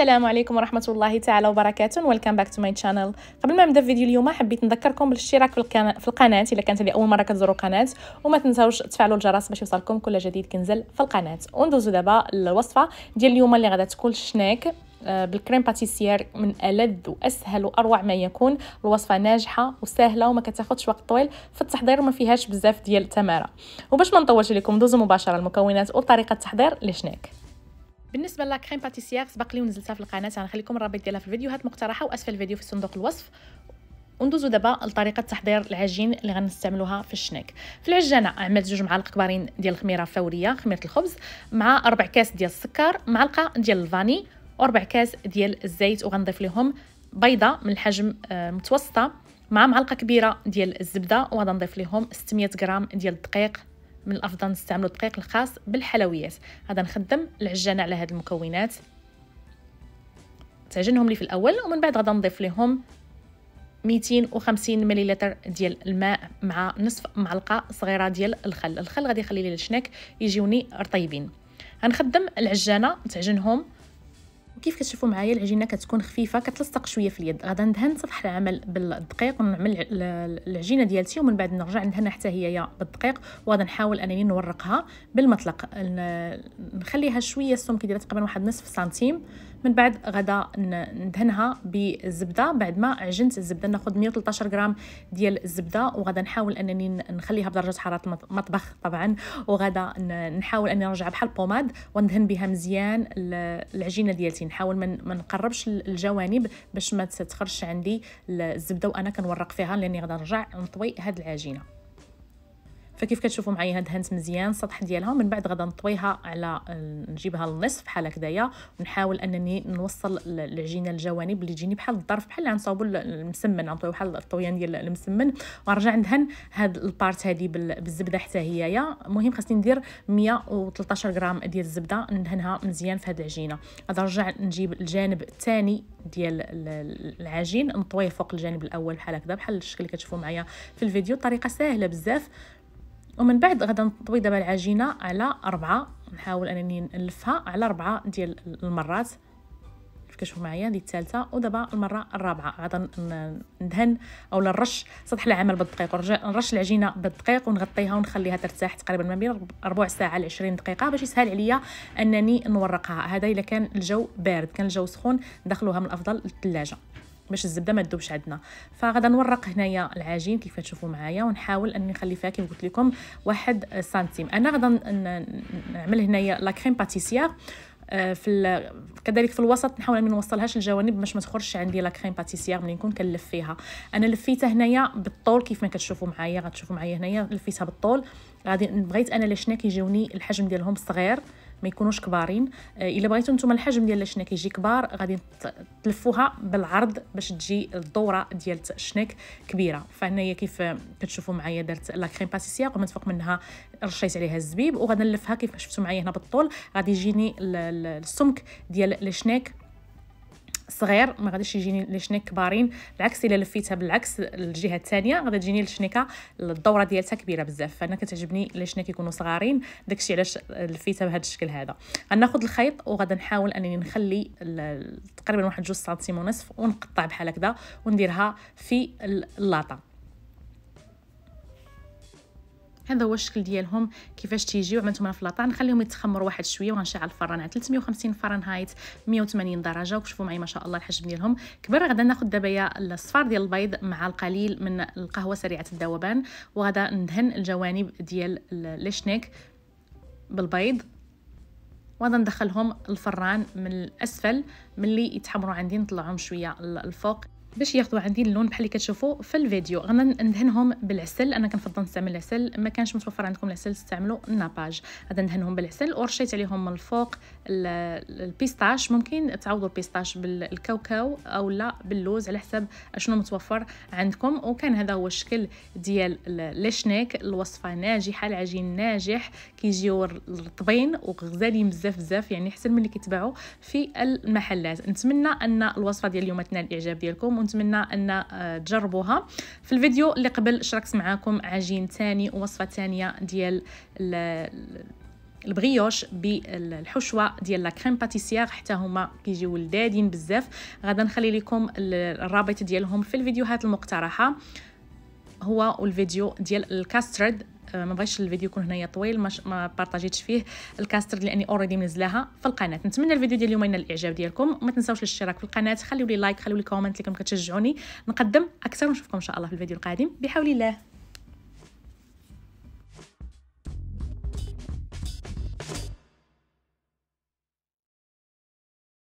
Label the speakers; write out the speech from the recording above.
Speaker 1: السلام عليكم ورحمه الله تعالى وبركاته ويلكم باك تو ماي شانل قبل ما نبدا فيديو اليوم حبيت نذكركم بالاشتراك في, القناة في القناه الا كانت لأول اول مره كتزوروا القناه وما تنساوش تفعلوا الجرس باش يوصلكم كل جديد كنزل في القناه وندوزو دابا للوصفه ديال اليوم اللي غدا تكون شناك آه، بالكريم باتيسير من ألذ وأسهل وأروع ما يكون الوصفة ناجحة وسهلة وما كتاخدش وقت طويل في التحضير وما فيهاش بزاف ديال التمارة وباش ما نطولش لكم دوزو مباشرة المكونات وطريقة التحضير لشناك بالنسبه لاكريم باتيسيير سبق لي ونزلتها في القناه غنخليكم الرابط ديالها في الفيديوهات مقترحه واسفل الفيديو في صندوق الوصف وندوزو دابا لطريقه تحضير العجين اللي غنستعملوها في الشناك في العجانه عملت جوج معالق كبارين ديال الخميره فوريه خميره الخبز مع ربع كاس ديال السكر معلقه ديال الفاني وربع كاس ديال الزيت وغنضيف لهم بيضه من الحجم آه، متوسطه مع معلقه كبيره ديال الزبده وغنضيف لهم 600 غرام ديال الدقيق من الافضل نستعملوا الدقيق الخاص بالحلويات غادا نخدم العجانه على هاد المكونات تعجنهم لي في الاول ومن بعد غادا نضيف لهم 250 مليلتر ديال الماء مع نصف معلقه صغيره ديال الخل الخل غادي يخلي لي الشناك يجيوني رطيبين غنخدم العجانه تعجنهم كيف كتشوفوا معايا العجينه كتكون خفيفه كتلصق شويه في اليد غادا ندهن سطح العمل بالدقيق ونعمل العجينه ديالتي ومن بعد نرجع ندهنها حتى هي بالدقيق وغادي نحاول انني نورقها بالمطلق نخليها شويه السمك ديالها تقريبا واحد نصف سنتيم من بعد غدا ندهنها بالزبده بعد ما عجنت الزبده ناخذ 113 غرام ديال الزبده وغدا نحاول انني نخليها بدرجه حراره المطبخ طبعا وغدا نحاول اني نرجع بحال بوماد وندهن بها مزيان العجينه ديالتي نحاول ما نقربش الجوانب باش ما تتخرجش عندي الزبده وانا كنورق فيها لاني غدا نرجع نطوي هاد العجينه فكيف كتشوفوا معايا هاد هانت مزيان السطح ديالها من بعد غدا نطويها على آه، نجيبها للنصف بحال هكدايا ونحاول انني نوصل العجينه للجوانب اللي تجيني بحال الظرف بحال غنصاوبوا المسمن غنطويو بحال الطويان ديال المسمن ونرجع ندهن هاد البارت هادي بالزبده حتى هيايا المهم خاصني ندير 113 غرام ديال الزبده ندهنها مزيان في هاد العجينه غادا نرجع نجيب الجانب الثاني ديال العجين نطويه فوق الجانب الاول بحال هكذا بحال الشكل اللي كتشوفوا معايا في الفيديو طريقه سهله بزاف ومن بعد غدا نطوي دابا العجينه على أربعة نحاول انني نلفها على أربعة ديال المرات كتشوفوا معايا هذه الثالثه ودابا المره الرابعه غادي ندهن اولا نرش سطح العمل بالدقيق نرش العجينه بالدقيق ونغطيها ونخليها ترتاح تقريبا ما بين ربع ساعه ل 20 دقيقه باش يسهل عليا انني نورقها هذا الا كان الجو بارد كان الجو سخون دخلوها من الافضل للثلاجه باش الزبده ما تذوبش عندنا فغادا نورق هنايا العجين كيف تشوفوا معايا ونحاول اني نخلي فيها كيما قلت لكم واحد سنتيم انا غادا نعمل هنايا لا كريم باتيسيير آه، في كذلك في الوسط نحاول ما نوصلهاش الجوانب باش ما تخرجش عندي لا كريم باتيسيير ملي نكون كنلف فيها انا لفيتها هنايا بالطول كيف ما كتشوفوا معايا غتشوفوا معايا هنايا لفيتها بالطول غادي بغيت انا لي شنا الحجم ديالهم صغير ما يكونوش كبارين آه، الا بغيتو نتوما الحجم ديال الشنك كيجي كبار غادي تلفوها بالعرض باش تجي الدوره ديال الشنك كبيره فهنايا كيف كتشوفوا معايا درت لا كريم باتيسيير قمت فوق منها رشيت عليها الزبيب وغنلفها نلفها كيف شفتوا معايا هنا بالطول غادي يجيني السمك ديال الشنك صغير ما غاديش يجيني لي كبارين بالعكس الا لفيتها بالعكس الجهه الثانيه غادي تجيني الشنيكه الدوره ديالتها كبيره بزاف فانا كتعجبني لي شنيك يكونوا صغارين داكشي علاش لفيتها بهذا الشكل هذا غناخذ الخيط وغادي نحاول انني نخلي تقريبا واحد جوج سنتيم ونصف ونقطع بحال هكذا ونديرها في اللاطه هذا هو الشكل ديالهم كيفاش تيجيو عملتهم انا في لاطا نخليهم يتخمروا واحد شويه وغنشعل الفران على 350 فرنهايت 180 درجه وشوفوا معي ما شاء الله الحجم ديالهم كبر غدا ناخذ يا الصفار ديال البيض مع القليل من القهوه سريعه الذوبان وغدا ندهن الجوانب ديال الشنيك بالبيض وغادي ندخلهم الفران من الاسفل ملي يتحمروا عندي نطلعهم شويه الفوق باش ياخذوا عندي اللون بحال اللي كتشوفوا في الفيديو غانا ندهنهم بالعسل انا كنفضل نستعمل العسل ما كانش متوفر عندكم العسل استعملوا الناباج غادي ندهنهم بالعسل ورشيت عليهم من الفوق البيستاش ممكن تعوضوا البيستاش بالكاوكاو او لا باللوز على حسب شنو متوفر عندكم وكان هذا هو الشكل ديال ليشنيك الوصفه ناجحه العجين ناجح كيجيو رطبين وغزالين بزاف بزاف يعني احسن من اللي كيتباعوا في المحلات نتمنى ان الوصفه ديال اليوم تنال الاعجاب ديالكم ونتمنى ان آه، تجربوها في الفيديو اللي قبل شاركت معاكم عجين ثاني ووصفه ثانيه ديال البغيوش بالحشوه ديال لا كريم باتيسيير حتى هما كيجيو لذادين بزاف غادا نخلي لكم الرابط ديالهم في الفيديوهات المقترحه هو والفيديو ديال الكاسترد آه، ما بغيتش الفيديو يكون هنايا طويل ما, ما بارطاجيتش فيه الكاستر لاني اوريدي منزلاها في القناه نتمنى الفيديو ديال اليوم ينال الاعجاب ديالكم ما تنساوش الاشتراك في القناه خليوا لي لايك خليوا لي كومنت اللي كتشجعوني نقدم اكثر ونشوفكم ان شاء الله في الفيديو القادم بحول الله